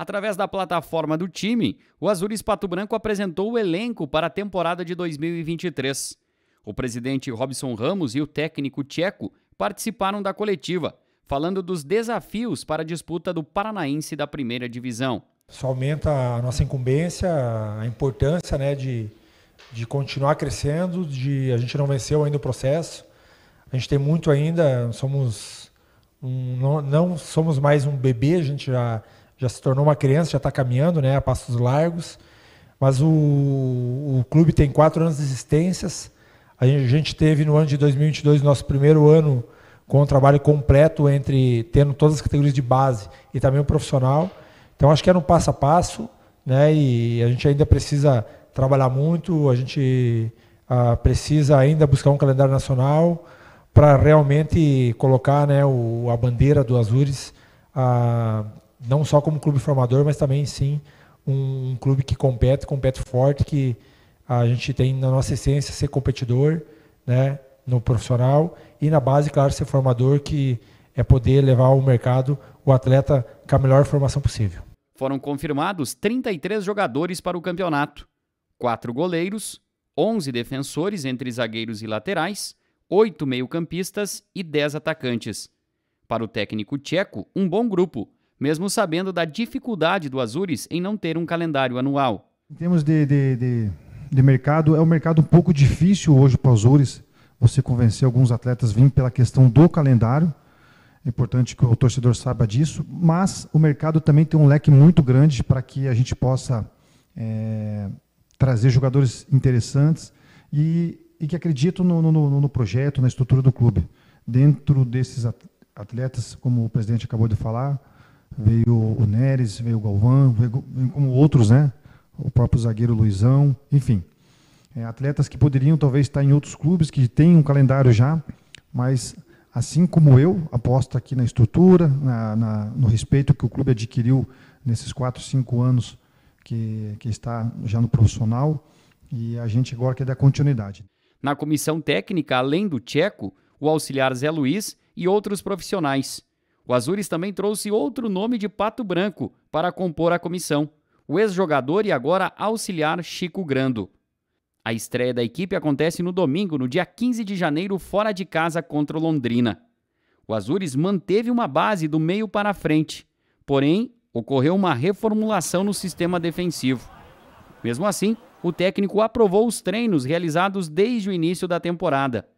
Através da plataforma do time, o Azul Pato Branco apresentou o elenco para a temporada de 2023. O presidente Robson Ramos e o técnico tcheco participaram da coletiva, falando dos desafios para a disputa do Paranaense da primeira divisão. Isso aumenta a nossa incumbência, a importância né, de, de continuar crescendo, de a gente não venceu ainda o processo, a gente tem muito ainda, somos um, não, não somos mais um bebê, a gente já já se tornou uma criança, já está caminhando né, a passos largos. Mas o, o clube tem quatro anos de existências. A gente, teve no ano de 2022 nosso primeiro ano com um trabalho completo entre tendo todas as categorias de base e também o profissional. Então acho que era um passo a passo, né? E a gente ainda precisa trabalhar muito, a gente ah, precisa ainda buscar um calendário nacional para realmente colocar, né, o, a bandeira do Azures ah, não só como clube formador, mas também sim um, um, clube que compete, compete forte, que a gente tem na nossa essência ser competidor, né, no profissional e na base, claro, ser formador, que é poder levar ao mercado o atleta com a melhor formação possível. Foram confirmados 33 jogadores para o campeonato: quatro goleiros, 11 defensores entre zagueiros e laterais, oito meio-campistas e 10 atacantes. Para o técnico tcheco, um bom grupo mesmo sabendo da dificuldade do Azures em não ter um calendário anual. Em termos de, de, de, de mercado, é um mercado um pouco difícil hoje para o Azures você convencer alguns atletas a vir pela questão do calendário. É importante que o torcedor saiba disso, mas o mercado também tem um leque muito grande para que a gente possa é, trazer jogadores interessantes e, e que acreditam no, no, no, projeto, na estrutura do clube. Dentro desses atletas, como o presidente acabou de falar, veio o Neres, veio o Galvão, veio, veio como outros, né? O próprio zagueiro Luizão, enfim. É, atletas que poderiam talvez estar em outros clubes que têm um calendário já, mas assim como eu, aposto aqui na estrutura, na, na, no respeito que o clube adquiriu nesses 4, 5 anos que, que está já no profissional, e a gente agora quer dar continuidade. Na comissão técnica, além do Tcheco, o auxiliar Zé Luiz e outros profissionais. O Azures também trouxe outro nome de Pato Branco para compor a comissão: o ex-jogador e agora auxiliar Chico Grando. A estreia da equipe acontece no domingo, no dia 15 de janeiro, fora de casa contra o Londrina. O Azures manteve uma base do meio para frente, porém, ocorreu uma reformulação no sistema defensivo. Mesmo assim, o técnico aprovou os treinos realizados desde o início da temporada.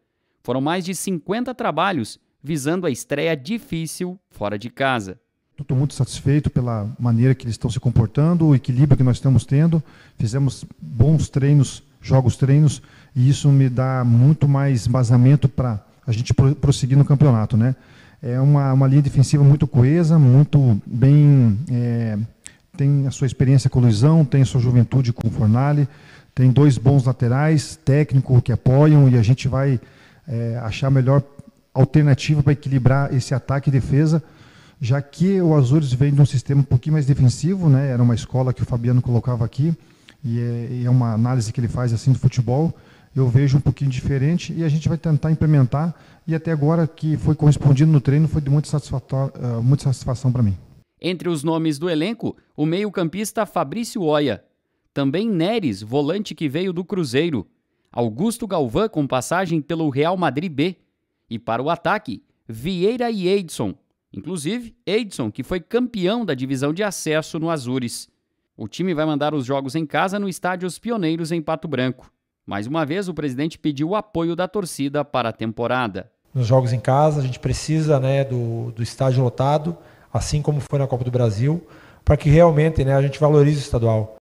Foram mais de 50 trabalhos visando a estreia difícil fora de casa. Estou muito satisfeito pela maneira que eles estão se comportando, o equilíbrio que nós estamos tendo. Fizemos bons treinos, jogos treinos, e isso me dá muito mais embasamento para a gente prosseguir no campeonato. Né? É uma, uma linha defensiva muito coesa, muito bem. É, tem a sua experiência com o Luizão, tem a sua juventude com o Fornale, tem dois bons laterais, técnico que apoiam, e a gente vai é, achar melhor alternativa para equilibrar esse ataque e defesa, já que o Azures vem de um sistema um pouquinho mais defensivo, né? era uma escola que o Fabiano colocava aqui, e é, e é uma análise que ele faz assim do futebol, eu vejo um pouquinho diferente e a gente vai tentar implementar. E até agora que foi correspondido no treino foi de muita, eh, muita satisfação para mim. Entre os nomes do elenco, o meio-campista Fabrício Oia. Também Neres, volante que veio do Cruzeiro. Augusto Galvão, com passagem pelo Real Madrid B. E para o ataque, Vieira e Edson. Inclusive, Edson, que foi campeão da divisão de acesso no Azures. O time vai mandar os jogos em casa no estádio Os Pioneiros, em Pato Branco. Mais uma vez, o presidente pediu o apoio da torcida para a temporada. Nos jogos em casa, a gente precisa né, do, do estádio lotado, assim como foi na Copa do Brasil, para que realmente né, a gente valorize o estadual.